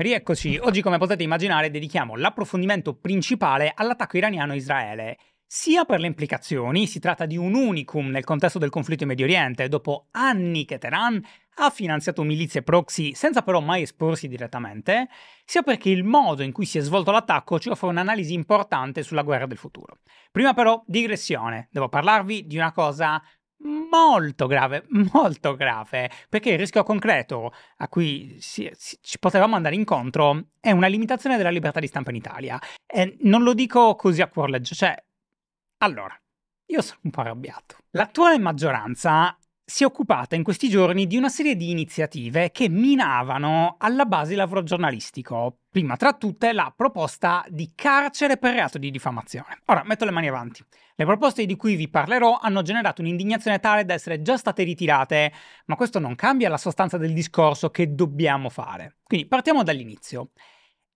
Rieccoci, oggi come potete immaginare dedichiamo l'approfondimento principale all'attacco iraniano a Israele, sia per le implicazioni, si tratta di un unicum nel contesto del conflitto in Medio Oriente, dopo anni che Teheran ha finanziato milizie proxy senza però mai esporsi direttamente, sia perché il modo in cui si è svolto l'attacco ci offre un'analisi importante sulla guerra del futuro. Prima però digressione, devo parlarvi di una cosa molto grave, molto grave, perché il rischio concreto a cui si, si, ci potevamo andare incontro è una limitazione della libertà di stampa in Italia. E non lo dico così a cuor legge, cioè, allora, io sono un po' arrabbiato. L'attuale maggioranza si è occupata in questi giorni di una serie di iniziative che minavano alla base il lavoro giornalistico. Prima tra tutte la proposta di carcere per reato di diffamazione. Ora metto le mani avanti. Le proposte di cui vi parlerò hanno generato un'indignazione tale da essere già state ritirate, ma questo non cambia la sostanza del discorso che dobbiamo fare. Quindi partiamo dall'inizio.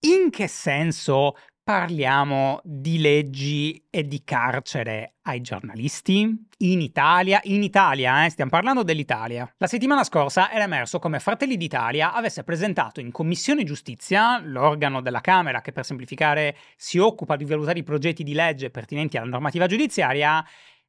In che senso Parliamo di leggi e di carcere ai giornalisti in Italia. In Italia, eh, stiamo parlando dell'Italia. La settimana scorsa era emerso come Fratelli d'Italia avesse presentato in Commissione Giustizia, l'organo della Camera che per semplificare si occupa di valutare i progetti di legge pertinenti alla normativa giudiziaria,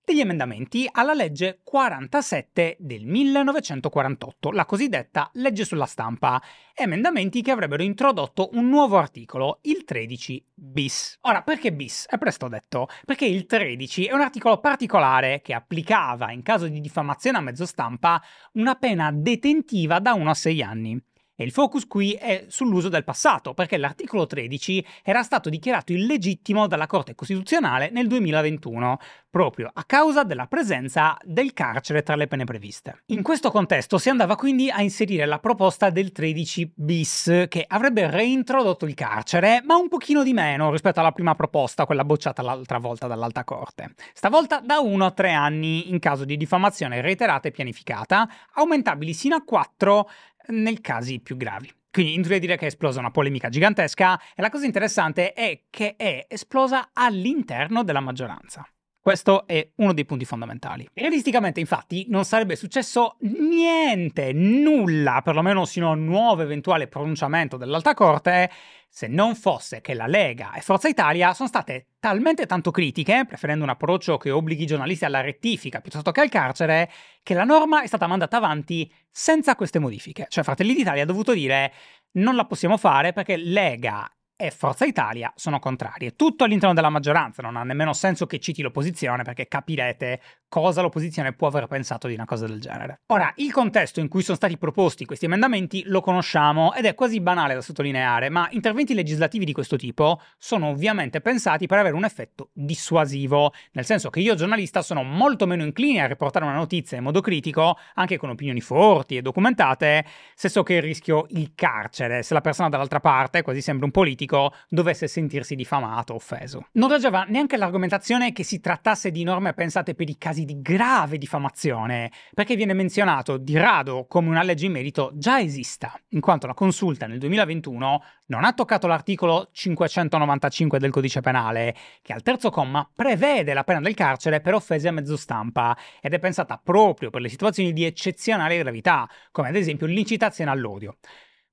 degli emendamenti alla legge 47 del 1948, la cosiddetta legge sulla stampa, emendamenti che avrebbero introdotto un nuovo articolo, il 13 bis. Ora, perché bis? È presto detto, perché il 13 è un articolo particolare che applicava, in caso di diffamazione a mezzo stampa, una pena detentiva da 1 a 6 anni. E il focus qui è sull'uso del passato, perché l'articolo 13 era stato dichiarato illegittimo dalla Corte Costituzionale nel 2021, proprio a causa della presenza del carcere tra le pene previste. In questo contesto si andava quindi a inserire la proposta del 13 bis, che avrebbe reintrodotto il carcere, ma un pochino di meno rispetto alla prima proposta, quella bocciata l'altra volta dall'Alta Corte. Stavolta da 1 a 3 anni in caso di diffamazione reiterata e pianificata, aumentabili sino a 4 nei casi più gravi. Quindi inutile dire che è esplosa una polemica gigantesca e la cosa interessante è che è esplosa all'interno della maggioranza. Questo è uno dei punti fondamentali. Realisticamente, infatti, non sarebbe successo niente, nulla, perlomeno sino a un nuovo eventuale pronunciamento dell'Alta Corte, se non fosse che la Lega e Forza Italia sono state talmente tanto critiche, preferendo un approccio che obblighi i giornalisti alla rettifica piuttosto che al carcere, che la norma è stata mandata avanti senza queste modifiche. Cioè Fratelli d'Italia ha dovuto dire non la possiamo fare perché Lega e Forza Italia sono contrarie. Tutto all'interno della maggioranza, non ha nemmeno senso che citi l'opposizione perché capirete cosa l'opposizione può aver pensato di una cosa del genere. Ora, il contesto in cui sono stati proposti questi emendamenti lo conosciamo ed è quasi banale da sottolineare, ma interventi legislativi di questo tipo sono ovviamente pensati per avere un effetto dissuasivo, nel senso che io giornalista sono molto meno incline a riportare una notizia in modo critico, anche con opinioni forti e documentate, se so che rischio il carcere, se la persona dall'altra parte quasi sempre un politico politico dovesse sentirsi diffamato o offeso. Non raggiava neanche l'argomentazione che si trattasse di norme pensate per i casi di grave diffamazione, perché viene menzionato di rado come una legge in merito già esista, in quanto la consulta nel 2021 non ha toccato l'articolo 595 del codice penale, che al terzo comma prevede la pena del carcere per offese a mezzo stampa ed è pensata proprio per le situazioni di eccezionale gravità, come ad esempio l'incitazione all'odio.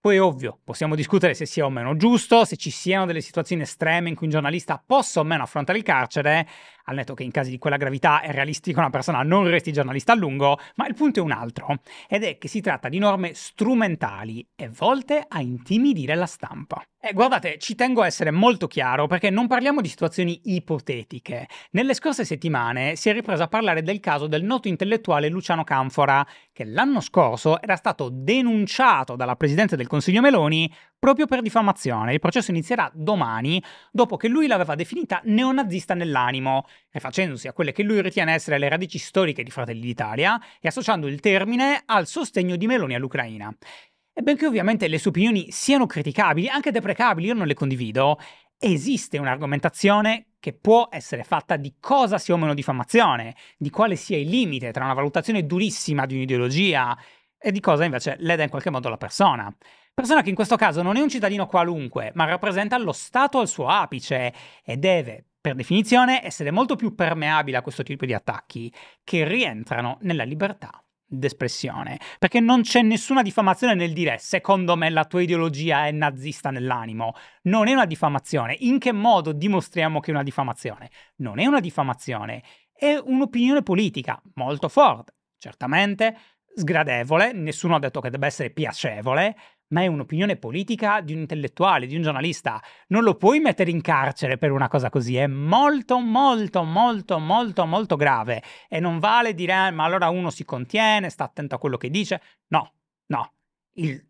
Poi ovvio, possiamo discutere se sia o meno giusto, se ci siano delle situazioni estreme in cui un giornalista possa o meno affrontare il carcere, al netto che in casi di quella gravità è realistico una persona non resti giornalista a lungo, ma il punto è un altro, ed è che si tratta di norme strumentali e volte a intimidire la stampa. E guardate, ci tengo a essere molto chiaro perché non parliamo di situazioni ipotetiche. Nelle scorse settimane si è ripreso a parlare del caso del noto intellettuale Luciano Canfora, che l'anno scorso era stato denunciato dalla Presidente del Consiglio Meloni proprio per diffamazione. Il processo inizierà domani, dopo che lui l'aveva definita neonazista nell'animo, rifacendosi a quelle che lui ritiene essere le radici storiche di Fratelli d'Italia e associando il termine al sostegno di Meloni all'Ucraina. E benché ovviamente le sue opinioni siano criticabili, anche deprecabili, io non le condivido, esiste un'argomentazione che può essere fatta di cosa sia o meno diffamazione, di quale sia il limite tra una valutazione durissima di un'ideologia e di cosa invece leda in qualche modo la persona. Persona che in questo caso non è un cittadino qualunque, ma rappresenta lo Stato al suo apice e deve, per definizione, essere molto più permeabile a questo tipo di attacchi che rientrano nella libertà d'espressione, perché non c'è nessuna diffamazione nel dire secondo me la tua ideologia è nazista nell'animo, non è una diffamazione, in che modo dimostriamo che è una diffamazione? Non è una diffamazione, è un'opinione politica molto forte, certamente sgradevole, nessuno ha detto che debba essere piacevole, ma è un'opinione politica di un intellettuale, di un giornalista. Non lo puoi mettere in carcere per una cosa così, è molto, molto, molto, molto, molto grave. E non vale dire, eh, ma allora uno si contiene, sta attento a quello che dice. No, no, il,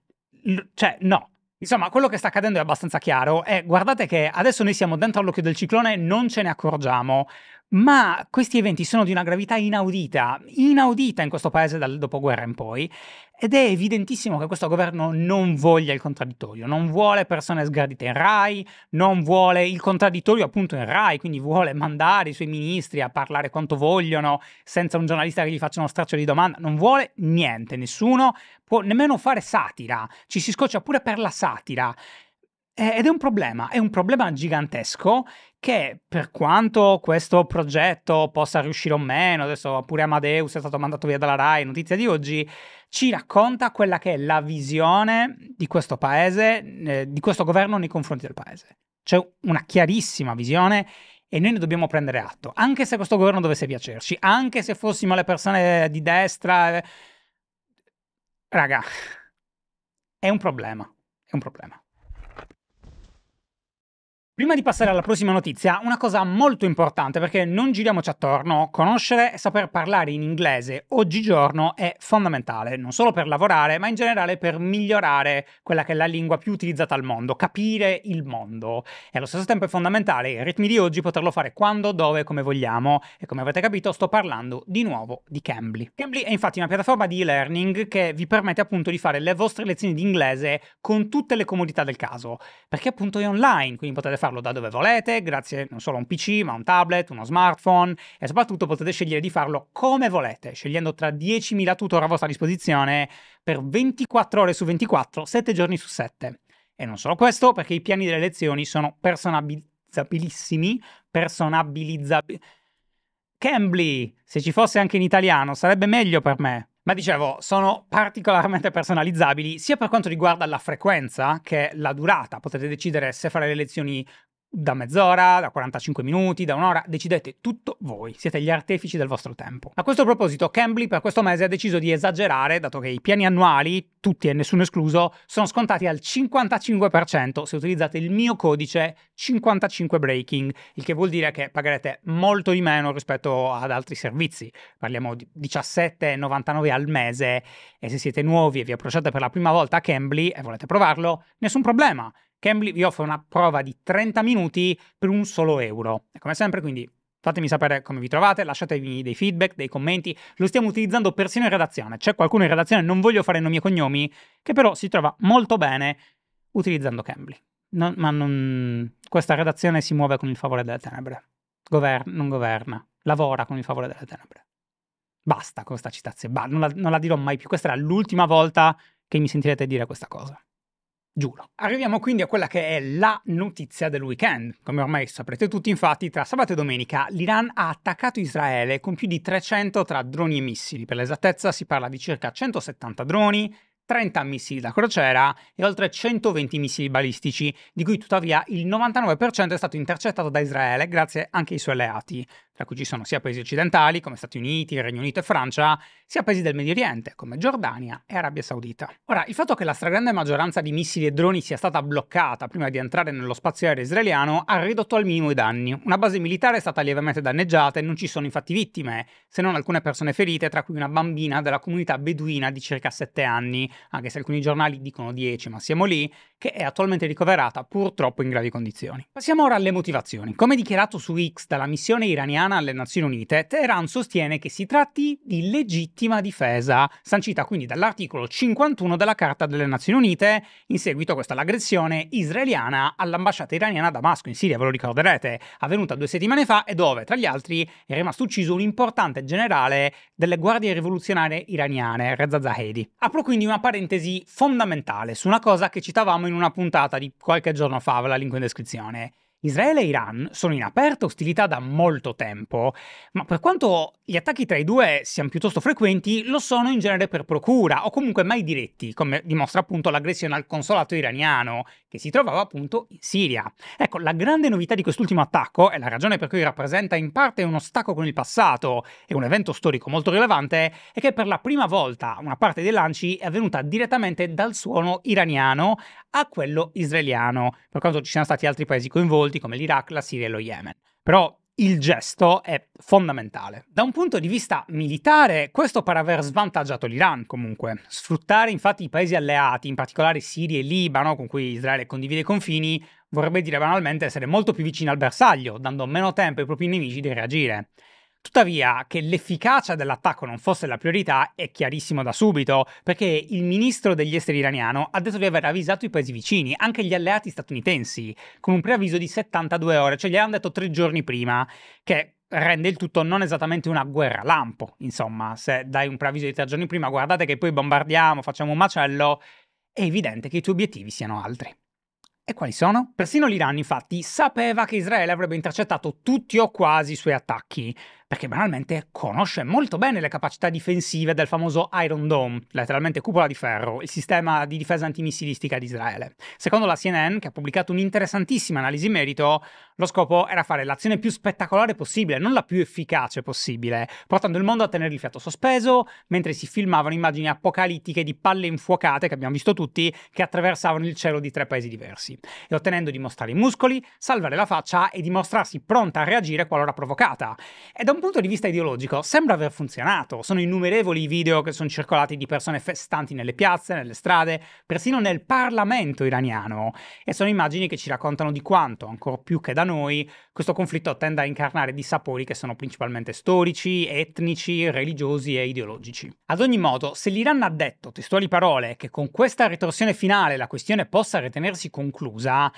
il, cioè no. Insomma, quello che sta accadendo è abbastanza chiaro e guardate che adesso noi siamo dentro all'occhio del ciclone, non ce ne accorgiamo ma questi eventi sono di una gravità inaudita, inaudita in questo paese dal dopoguerra in poi, ed è evidentissimo che questo governo non voglia il contraddittorio, non vuole persone sgradite in RAI, non vuole il contraddittorio appunto in RAI, quindi vuole mandare i suoi ministri a parlare quanto vogliono senza un giornalista che gli faccia uno straccio di domanda, non vuole niente, nessuno può nemmeno fare satira, ci si scoccia pure per la satira. Eh, ed è un problema, è un problema gigantesco che per quanto questo progetto possa riuscire o meno, adesso pure Amadeus è stato mandato via dalla RAI, notizia di oggi, ci racconta quella che è la visione di questo paese, eh, di questo governo nei confronti del paese. C'è una chiarissima visione e noi ne dobbiamo prendere atto, anche se questo governo dovesse piacerci, anche se fossimo le persone di destra. Eh. Raga, è un problema, è un problema. Prima di passare alla prossima notizia, una cosa molto importante perché non giriamoci attorno, conoscere e saper parlare in inglese oggigiorno è fondamentale, non solo per lavorare, ma in generale per migliorare quella che è la lingua più utilizzata al mondo, capire il mondo. E allo stesso tempo è fondamentale, ai ritmi di oggi, poterlo fare quando, dove, come vogliamo. E come avete capito, sto parlando di nuovo di Cambly. Cambly è infatti una piattaforma di e-learning che vi permette appunto di fare le vostre lezioni di inglese con tutte le comodità del caso, perché appunto è online, quindi potete farlo farlo da dove volete, grazie non solo a un PC, ma a un tablet, uno smartphone e soprattutto potete scegliere di farlo come volete, scegliendo tra 10.000 tutor a vostra disposizione per 24 ore su 24, 7 giorni su 7. E non solo questo, perché i piani delle lezioni sono personalizzabilissimi, personabilizzabili. Cambly, se ci fosse anche in italiano, sarebbe meglio per me. Ma dicevo, sono particolarmente personalizzabili sia per quanto riguarda la frequenza che la durata. Potete decidere se fare le lezioni da mezz'ora, da 45 minuti, da un'ora, decidete tutto voi, siete gli artefici del vostro tempo. A questo proposito, Cambly per questo mese ha deciso di esagerare, dato che i piani annuali, tutti e nessuno escluso, sono scontati al 55% se utilizzate il mio codice 55 breaking, il che vuol dire che pagherete molto di meno rispetto ad altri servizi. Parliamo di 17,99 al mese e se siete nuovi e vi approcciate per la prima volta a Cambly e volete provarlo, nessun problema. Cambly vi offre una prova di 30 minuti per un solo euro. E come sempre, quindi Fatemi sapere come vi trovate, lasciatemi dei feedback, dei commenti. Lo stiamo utilizzando persino in redazione. C'è qualcuno in redazione, non voglio fare nomi e cognomi, che però si trova molto bene utilizzando Cambly. Non, ma non... questa redazione si muove con il favore delle tenebre. Gover... non governa, lavora con il favore delle tenebre. Basta con questa citazione, bah, non, la, non la dirò mai più. Questa è l'ultima volta che mi sentirete dire questa cosa. Giuro. Arriviamo quindi a quella che è la notizia del weekend. Come ormai saprete tutti, infatti, tra sabato e domenica l'Iran ha attaccato Israele con più di 300 tra droni e missili. Per l'esattezza si parla di circa 170 droni, 30 missili da crociera e oltre 120 missili balistici, di cui tuttavia il 99% è stato intercettato da Israele grazie anche ai suoi alleati tra cui ci sono sia paesi occidentali come Stati Uniti, Regno Unito e Francia, sia paesi del Medio Oriente come Giordania e Arabia Saudita. Ora, il fatto che la stragrande maggioranza di missili e droni sia stata bloccata prima di entrare nello spazio aereo israeliano ha ridotto al minimo i danni. Una base militare è stata lievemente danneggiata e non ci sono infatti vittime, se non alcune persone ferite, tra cui una bambina della comunità beduina di circa 7 anni, anche se alcuni giornali dicono 10, ma siamo lì, che è attualmente ricoverata purtroppo in gravi condizioni. Passiamo ora alle motivazioni. Come dichiarato su X dalla missione iraniana iraniana alle Nazioni Unite, Teheran sostiene che si tratti di legittima difesa, sancita quindi dall'articolo 51 della Carta delle Nazioni Unite, in seguito a questa l'aggressione israeliana all'ambasciata iraniana a Damasco in Siria, ve lo ricorderete, avvenuta due settimane fa e dove, tra gli altri, è rimasto ucciso un importante generale delle guardie rivoluzionarie iraniane, Reza Zahedi. Apro quindi una parentesi fondamentale su una cosa che citavamo in una puntata di qualche giorno fa, ve la link in descrizione. Israele e Iran sono in aperta ostilità da molto tempo, ma per quanto gli attacchi tra i due siano piuttosto frequenti, lo sono in genere per procura o comunque mai diretti, come dimostra appunto l'aggressione al consolato iraniano, che si trovava appunto in Siria. Ecco, la grande novità di quest'ultimo attacco, e la ragione per cui rappresenta in parte uno stacco con il passato e un evento storico molto rilevante, è che per la prima volta una parte dei lanci è avvenuta direttamente dal suono iraniano a quello israeliano, per quanto ci siano stati altri paesi coinvolti svolti come l'Iraq, la Siria e lo Yemen. Però il gesto è fondamentale. Da un punto di vista militare, questo per aver svantaggiato l'Iran comunque. Sfruttare infatti i paesi alleati, in particolare Siria e Libano, con cui Israele condivide i confini, vorrebbe dire banalmente essere molto più vicino al bersaglio, dando meno tempo ai propri nemici di reagire. Tuttavia, che l'efficacia dell'attacco non fosse la priorità è chiarissimo da subito, perché il ministro degli esteri iraniano ha detto di aver avvisato i paesi vicini, anche gli alleati statunitensi, con un preavviso di 72 ore, cioè gli hanno detto tre giorni prima, che rende il tutto non esattamente una guerra lampo. Insomma, se dai un preavviso di tre giorni prima, guardate che poi bombardiamo, facciamo un macello, è evidente che i tuoi obiettivi siano altri. E quali sono? Persino l'Iran, infatti, sapeva che Israele avrebbe intercettato tutti o quasi i suoi attacchi, perché banalmente conosce molto bene le capacità difensive del famoso Iron Dome, letteralmente cupola di ferro, il sistema di difesa antimissilistica di Israele. Secondo la CNN, che ha pubblicato un'interessantissima analisi in merito, lo scopo era fare l'azione più spettacolare possibile, non la più efficace possibile, portando il mondo a tenere il fiato sospeso, mentre si filmavano immagini apocalittiche di palle infuocate, che abbiamo visto tutti, che attraversavano il cielo di tre paesi diversi, e ottenendo di mostrare i muscoli, salvare la faccia e dimostrarsi pronta a reagire qualora provocata. Ed è un punto di vista ideologico sembra aver funzionato. Sono innumerevoli i video che sono circolati di persone festanti nelle piazze, nelle strade, persino nel Parlamento iraniano. E sono immagini che ci raccontano di quanto, ancor più che da noi, questo conflitto tenda a incarnare dissapori che sono principalmente storici, etnici, religiosi e ideologici. Ad ogni modo, se l'Iran ha detto, testuali parole, che con questa ritorsione finale la questione possa ritenersi conclusa,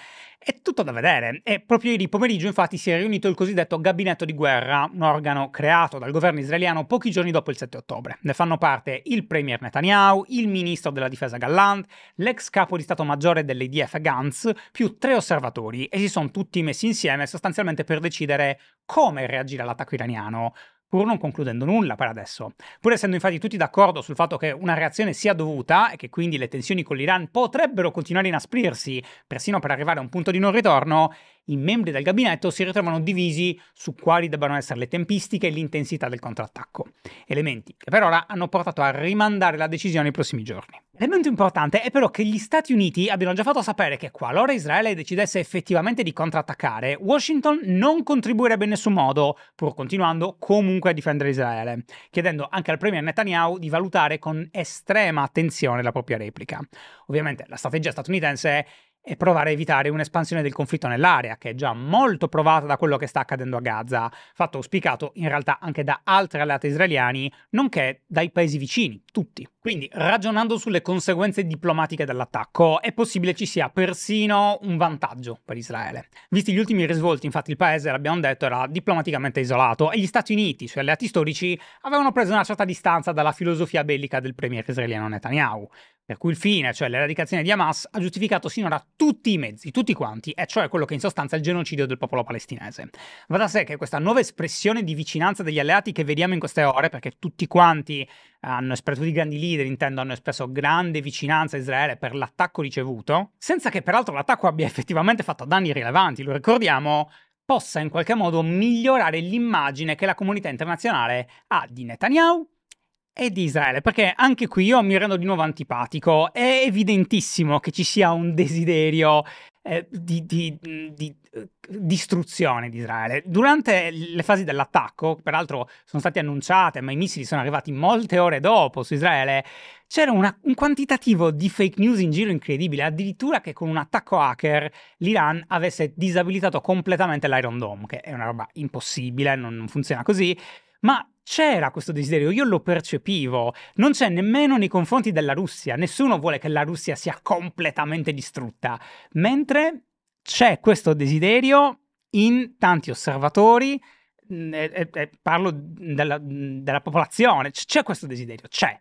è tutto da vedere e proprio ieri pomeriggio infatti si è riunito il cosiddetto gabinetto di guerra, un organo creato dal governo israeliano pochi giorni dopo il 7 ottobre. Ne fanno parte il premier Netanyahu, il ministro della difesa Gallant, l'ex capo di stato maggiore dell'IDF Gantz, più tre osservatori e si sono tutti messi insieme sostanzialmente per decidere come reagire all'attacco iraniano, pur non concludendo nulla per adesso. Pur essendo infatti tutti d'accordo sul fatto che una reazione sia dovuta e che quindi le tensioni con l'Iran potrebbero continuare a inasprirsi, persino per arrivare a un punto di non ritorno, i membri del gabinetto si ritrovano divisi su quali debbano essere le tempistiche e l'intensità del contrattacco, elementi che per ora hanno portato a rimandare la decisione ai prossimi giorni. L'elemento importante è però che gli Stati Uniti abbiano già fatto sapere che qualora Israele decidesse effettivamente di contrattaccare, Washington non contribuirebbe in nessun modo, pur continuando comunque a difendere Israele, chiedendo anche al premier Netanyahu di valutare con estrema attenzione la propria replica. Ovviamente la strategia statunitense è e provare a evitare un'espansione del conflitto nell'area, che è già molto provata da quello che sta accadendo a Gaza, fatto auspicato in realtà anche da altri alleati israeliani, nonché dai paesi vicini, tutti. Quindi, ragionando sulle conseguenze diplomatiche dell'attacco, è possibile ci sia persino un vantaggio per Israele. Visti gli ultimi risvolti, infatti, il paese, l'abbiamo detto, era diplomaticamente isolato e gli Stati Uniti, suoi alleati storici, avevano preso una certa distanza dalla filosofia bellica del premier israeliano Netanyahu per cui il fine, cioè l'eradicazione di Hamas, ha giustificato sinora tutti i mezzi, tutti quanti, e cioè quello che in sostanza è il genocidio del popolo palestinese. Va da sé che questa nuova espressione di vicinanza degli alleati che vediamo in queste ore, perché tutti quanti hanno espresso, di grandi leader intendo, hanno espresso grande vicinanza a Israele per l'attacco ricevuto, senza che peraltro l'attacco abbia effettivamente fatto danni rilevanti, lo ricordiamo, possa in qualche modo migliorare l'immagine che la comunità internazionale ha di Netanyahu e di Israele, perché anche qui io mi rendo di nuovo antipatico. È evidentissimo che ci sia un desiderio eh, di, di, di, eh, distruzione di Israele. Durante le fasi dell'attacco, che peraltro sono state annunciate, ma i missili sono arrivati molte ore dopo su Israele, c'era una, un quantitativo di fake news in giro incredibile, addirittura che con un attacco hacker l'Iran avesse disabilitato completamente l'Iron Dome, che è una roba impossibile, non, non funziona così, ma c'era questo desiderio, io lo percepivo, non c'è nemmeno nei confronti della Russia, nessuno vuole che la Russia sia completamente distrutta, mentre c'è questo desiderio in tanti osservatori, eh, eh, parlo della, mm, della popolazione, c'è questo desiderio, c'è.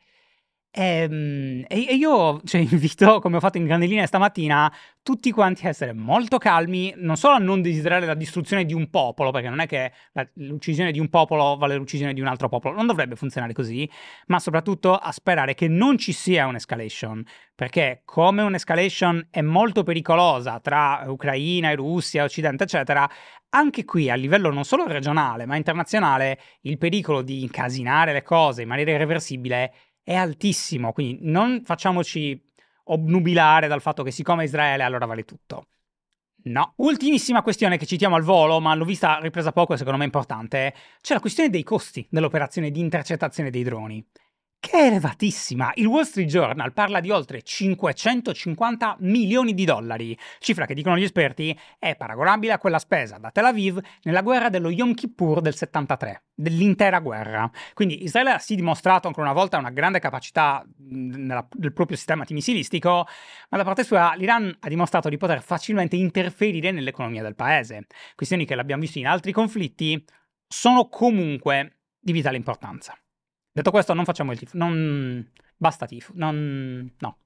Ehm, e, io cioè, invito, come ho fatto in grande linea stamattina, tutti quanti a essere molto calmi, non solo a non desiderare la distruzione di un popolo, perché non è che l'uccisione di un popolo vale l'uccisione di un altro popolo, non dovrebbe funzionare così, ma soprattutto a sperare che non ci sia un'escalation, perché come un'escalation è molto pericolosa tra Ucraina e Russia, Occidente, eccetera, anche qui a livello non solo regionale ma internazionale il pericolo di incasinare le cose in maniera irreversibile è è altissimo, quindi non facciamoci obnubilare dal fatto che siccome è Israele allora vale tutto. No. Ultimissima questione che citiamo al volo, ma l'ho vista ripresa poco e secondo me importante, c'è la questione dei costi dell'operazione di intercettazione dei droni che è elevatissima. Il Wall Street Journal parla di oltre 550 milioni di dollari, cifra che dicono gli esperti è paragonabile a quella spesa da Tel Aviv nella guerra dello Yom Kippur del 73, dell'intera guerra. Quindi Israele ha sì dimostrato ancora una volta una grande capacità nella, del proprio sistema antimissilistico, ma da parte sua l'Iran ha dimostrato di poter facilmente interferire nell'economia del paese. Questioni che l'abbiamo visto in altri conflitti sono comunque di vitale importanza. Detto questo, non facciamo il tifo. Non... Basta tifo. Non... No.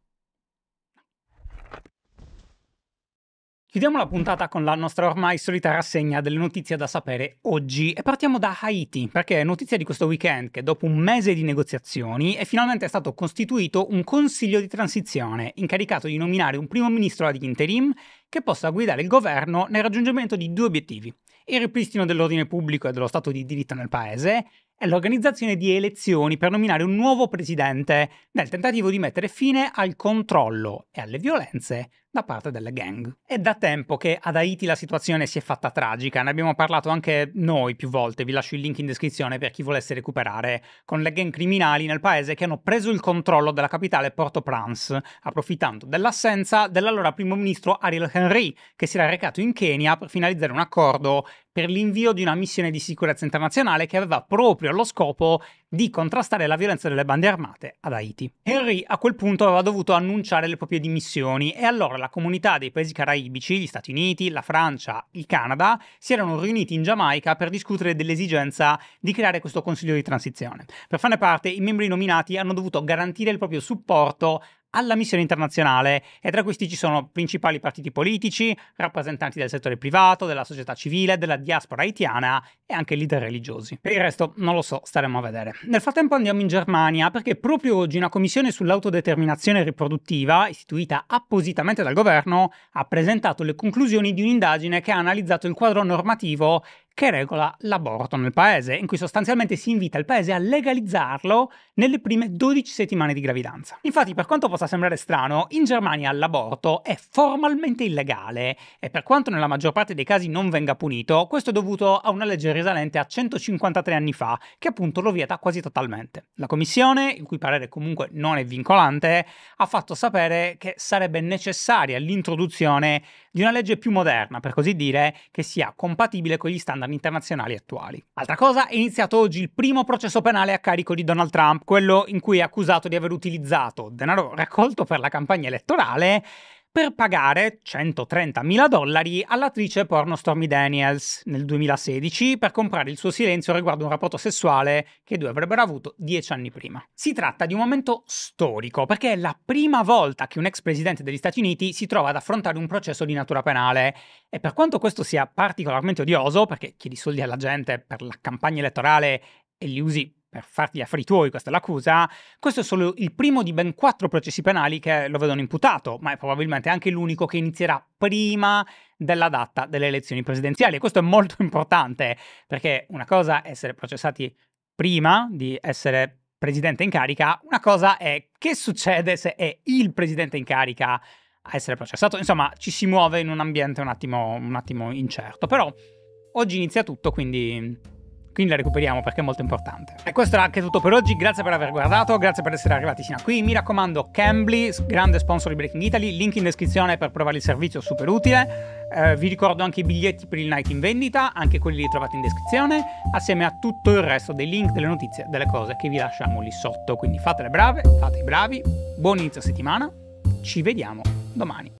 Chiudiamo la puntata con la nostra ormai solita rassegna delle notizie da sapere oggi e partiamo da Haiti, perché è notizia di questo weekend che dopo un mese di negoziazioni è finalmente stato costituito un consiglio di transizione incaricato di nominare un primo ministro ad interim che possa guidare il governo nel raggiungimento di due obiettivi, il ripristino dell'ordine pubblico e dello Stato di diritto nel paese è l'organizzazione di elezioni per nominare un nuovo presidente, nel tentativo di mettere fine al controllo e alle violenze da parte delle gang. È da tempo che ad Haiti la situazione si è fatta tragica, ne abbiamo parlato anche noi più volte, vi lascio il link in descrizione per chi volesse recuperare, con le gang criminali nel paese che hanno preso il controllo della capitale Port-au-Prince, approfittando dell'assenza dell'allora primo ministro Ariel Henry, che si era recato in Kenya per finalizzare un accordo per l'invio di una missione di sicurezza internazionale che aveva proprio lo scopo di contrastare la violenza delle bande armate ad Haiti. Henry a quel punto aveva dovuto annunciare le proprie dimissioni e allora la comunità dei paesi caraibici, gli Stati Uniti, la Francia, il Canada si erano riuniti in Giamaica per discutere dell'esigenza di creare questo consiglio di transizione. Per farne parte i membri nominati hanno dovuto garantire il proprio supporto alla missione internazionale e tra questi ci sono principali partiti politici, rappresentanti del settore privato, della società civile, della diaspora haitiana e anche leader religiosi. Per il resto non lo so, staremo a vedere. Nel frattempo andiamo in Germania perché proprio oggi una commissione sull'autodeterminazione riproduttiva, istituita appositamente dal governo, ha presentato le conclusioni di un'indagine che ha analizzato il quadro normativo che regola l'aborto nel paese, in cui sostanzialmente si invita il paese a legalizzarlo nelle prime 12 settimane di gravidanza. Infatti, per quanto possa sembrare strano, in Germania l'aborto è formalmente illegale e per quanto nella maggior parte dei casi non venga punito, questo è dovuto a una legge risalente a 153 anni fa, che appunto lo vieta quasi totalmente. La Commissione, il cui parere comunque non è vincolante, ha fatto sapere che sarebbe necessaria l'introduzione di una legge più moderna, per così dire, che sia compatibile con gli standard standard internazionali attuali. Altra cosa, è iniziato oggi il primo processo penale a carico di Donald Trump, quello in cui è accusato di aver utilizzato denaro raccolto per la campagna elettorale per pagare 130.000 dollari all'attrice porno Stormy Daniels nel 2016 per comprare il suo silenzio riguardo un rapporto sessuale che i due avrebbero avuto dieci anni prima. Si tratta di un momento storico perché è la prima volta che un ex presidente degli Stati Uniti si trova ad affrontare un processo di natura penale e per quanto questo sia particolarmente odioso perché chiedi soldi alla gente per la campagna elettorale e li usi per farti gli affari tuoi, questa è l'accusa, questo è solo il primo di ben quattro processi penali che lo vedono imputato, ma è probabilmente anche l'unico che inizierà prima della data delle elezioni presidenziali. E questo è molto importante, perché una cosa è essere processati prima di essere presidente in carica, una cosa è che succede se è il presidente in carica a essere processato. Insomma, ci si muove in un ambiente un attimo, un attimo incerto, però oggi inizia tutto, quindi quindi la recuperiamo perché è molto importante. E questo è anche tutto per oggi, grazie per aver guardato, grazie per essere arrivati fino a qui, mi raccomando Cambly, grande sponsor di Breaking Italy, link in descrizione per provare il servizio super utile, eh, vi ricordo anche i biglietti per il night in vendita, anche quelli li trovate in descrizione, assieme a tutto il resto dei link, delle notizie, delle cose che vi lasciamo lì sotto, quindi fate le brave, fate i bravi, buon inizio settimana, ci vediamo domani.